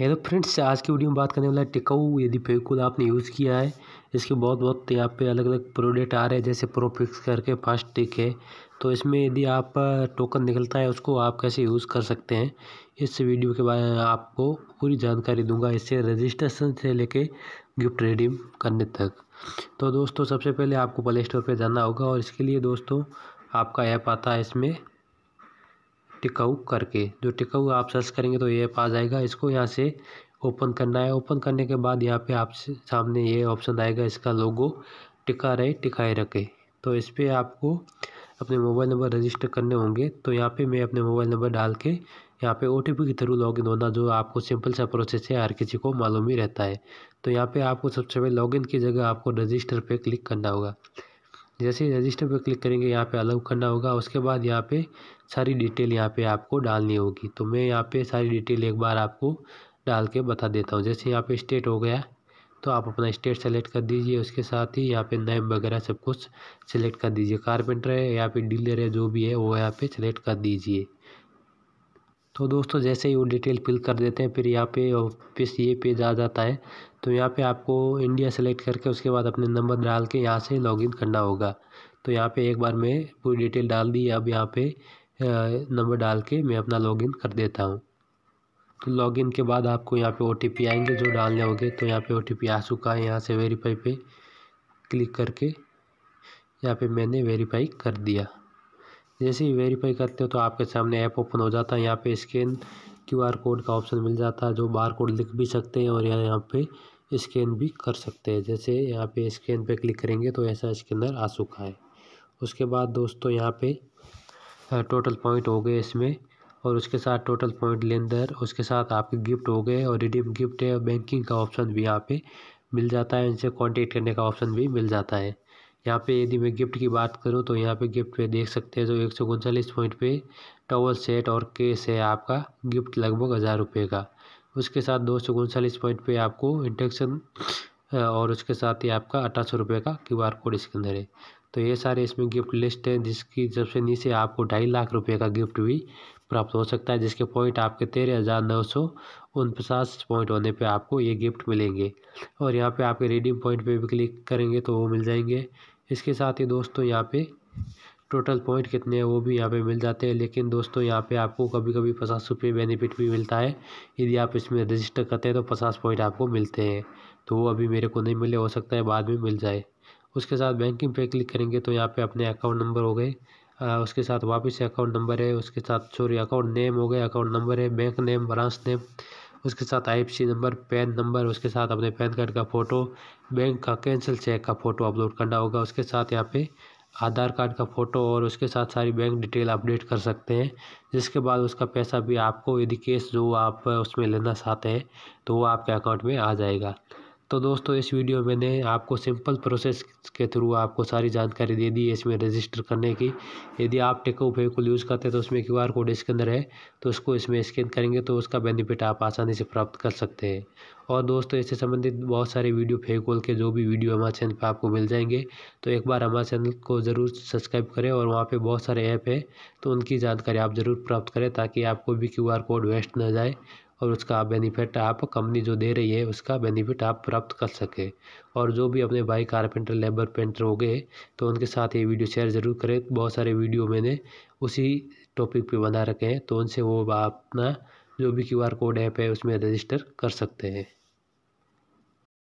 hello friends आज की video में बात करने वाला है टिकाऊ यदि फेविकोल आपने यूज़ किया है इसके बहुत बहुत यहाँ पे अलग अलग प्रोडक्ट आ रहे हैं जैसे प्रोफिक्स करके फास्ट टिक है तो इसमें यदि आप टोकन निकलता है उसको आप कैसे यूज़ कर सकते हैं इस वीडियो के बारे में आपको पूरी जानकारी दूंगा इससे रजिस्ट्रेशन से लेके गिफ्ट रेडीम करने तक तो दोस्तों सबसे पहले आपको प्ले स्टोर पर जाना होगा और इसके लिए दोस्तों आपका ऐप आता है इसमें टिकाऊ करके जो टिकाऊ आप सर्च करेंगे तो ये ऐप आ जाएगा इसको यहाँ से ओपन करना है ओपन करने के बाद यहाँ पे आप सामने ये ऑप्शन आएगा इसका लोगो टिका रहे टिकाए रखे तो इस पर आपको अपने मोबाइल नंबर रजिस्टर करने होंगे तो यहाँ पे मैं अपने मोबाइल नंबर डाल के यहाँ पे ओ के थ्रू लॉगिन होना जो आपको सिंपल सा प्रोसेस है हर किसी को मालूम ही रहता है तो यहाँ पे आपको सबसे पहले लॉगिन की जगह आपको रजिस्टर पे क्लिक करना होगा जैसे ही रजिस्टर पर क्लिक करेंगे यहाँ पे अलाउ करना होगा उसके बाद यहाँ पे सारी डिटेल यहाँ पे आपको डालनी होगी तो मैं यहाँ पे सारी डिटेल एक बार आपको डाल के बता देता हूँ जैसे यहाँ पे स्टेट हो गया तो आप अपना स्टेट सेलेक्ट कर दीजिए उसके साथ ही यहाँ पे नेम वगैरह सब कुछ सेलेक्ट कर दीजिए कारपेंटर है यहाँ पे डीलर है जो भी है वो यहाँ पर सेलेक्ट कर दीजिए तो दोस्तों जैसे ही वो डिटेल फिल कर देते हैं फिर यहाँ पे ऑफिस ये पेज आ जाता है तो यहाँ पे आपको इंडिया सेलेक्ट करके उसके बाद अपने नंबर डाल के यहाँ से लॉगिन करना होगा तो यहाँ पे एक बार मैं पूरी डिटेल डाल दी अब यहाँ पे नंबर डाल के मैं अपना लॉगिन कर देता हूँ तो लॉगिन के बाद आपको यहाँ पे ओ आएंगे जो डालने होंगे तो यहाँ पर ओ आ चुका है यहाँ से वेरीफाई पर क्लिक करके यहाँ पर मैंने वेरीफाई कर दिया जैसे ही वेरीफाई करते हो तो आपके सामने ऐप ओपन हो जाता है यहाँ पे स्कैन क्यूआर कोड का ऑप्शन मिल जाता है जो बार कोड लिख भी सकते हैं और यहाँ यहाँ पे स्कैन भी कर सकते हैं जैसे यहाँ पे स्कैन पे क्लिक करेंगे तो ऐसा स्कैनर आ चुका है उसके बाद दोस्तों यहाँ पे टोटल पॉइंट हो गए इसमें और उसके साथ टोटल पॉइंट लेंदर उसके साथ आपके गिफ्ट हो गए और रिडीम गिफ्ट है बैंकिंग का ऑप्शन भी यहाँ पर मिल जाता है इनसे कॉन्टेक्ट करने का ऑप्शन भी मिल जाता है यहाँ पे यदि मैं गिफ्ट की बात करूँ तो यहाँ पे गिफ्ट पे देख सकते हैं जो एक सौ उनचालीस पॉइंट पे टॉवल सेट और केस है आपका गिफ्ट लगभग हज़ार रुपये का उसके साथ दो सौ उनचालीस पॉइंट पे आपको इंडक्शन और उसके साथ ही आपका अठारह सौ रुपये का क्यू आर कोड इसके अंदर है तो ये सारे इसमें गिफ्ट लिस्ट हैं जिसकी सबसे नीचे आपको ढाई लाख रुपये का गिफ्ट भी प्राप्त हो सकता है जिसके पॉइंट आपके तेरह हज़ार नौ सौ उनपचास पॉइंट होने पे आपको ये गिफ्ट मिलेंगे और यहाँ पे आपके रिडीम पॉइंट पे भी क्लिक करेंगे तो वो मिल जाएंगे इसके साथ ही दोस्तों यहाँ पे टोटल पॉइंट कितने हैं वो भी यहाँ पे मिल जाते हैं लेकिन दोस्तों यहाँ पे आपको कभी कभी पचास रुपये बेनिफिट भी मिलता है यदि आप इसमें रजिस्टर करते हैं तो पचास पॉइंट आपको मिलते हैं तो वो अभी मेरे को नहीं मिले हो सकता है बाद में मिल जाए उसके साथ बैंकिंग पे क्लिक करेंगे तो यहाँ पर अपने अकाउंट नंबर हो गए उसके साथ वापस अकाउंट नंबर है उसके साथ सॉरी अकाउंट नेम हो गए अकाउंट नंबर है बैंक नेम ब्रांच नेम उसके साथ आई नंबर पैन नंबर उसके साथ अपने पैन कार्ड का फ़ोटो बैंक का कैंसिल चेक का फ़ोटो अपलोड करना होगा उसके साथ यहाँ पे आधार कार्ड का फ़ोटो और उसके साथ सारी बैंक डिटेल अपडेट कर सकते हैं जिसके बाद उसका पैसा भी आपको यदि केस जो आप उसमें लेना चाहते हैं तो वो आपके अकाउंट में आ जाएगा तो दोस्तों इस वीडियो में मैंने आपको सिंपल प्रोसेस के थ्रू आपको सारी जानकारी दे दी है इसमें रजिस्टर करने की यदि आप टेको फेविकुल यूज़ करते हैं तो उसमें क्यू आर कोड इसके अंदर है तो उसको इसमें स्कैन करेंगे तो उसका बेनिफिट आप आसानी से प्राप्त कर सकते हैं और दोस्तों इससे संबंधित बहुत सारे वीडियो फेविकोल के जो भी वीडियो हमारे चैनल पर आपको मिल जाएंगे तो एक बार हमारे चैनल को ज़रूर सब्सक्राइब करें और वहाँ पर बहुत सारे ऐप है तो उनकी जानकारी आप ज़रूर प्राप्त करें ताकि आपको भी क्यू आर कोड वेस्ट ना जाए और उसका बेनिफिट आप कंपनी जो दे रही है उसका बेनिफिट आप प्राप्त कर सकें और जो भी अपने भाई कारपेंटर लेबर पेंटर हो गए तो उनके साथ ये वीडियो शेयर ज़रूर करें बहुत सारे वीडियो मैंने उसी टॉपिक पे बना रखे हैं तो उनसे वो अपना जो भी क्यू आर कोड ऐप है उसमें रजिस्टर कर सकते हैं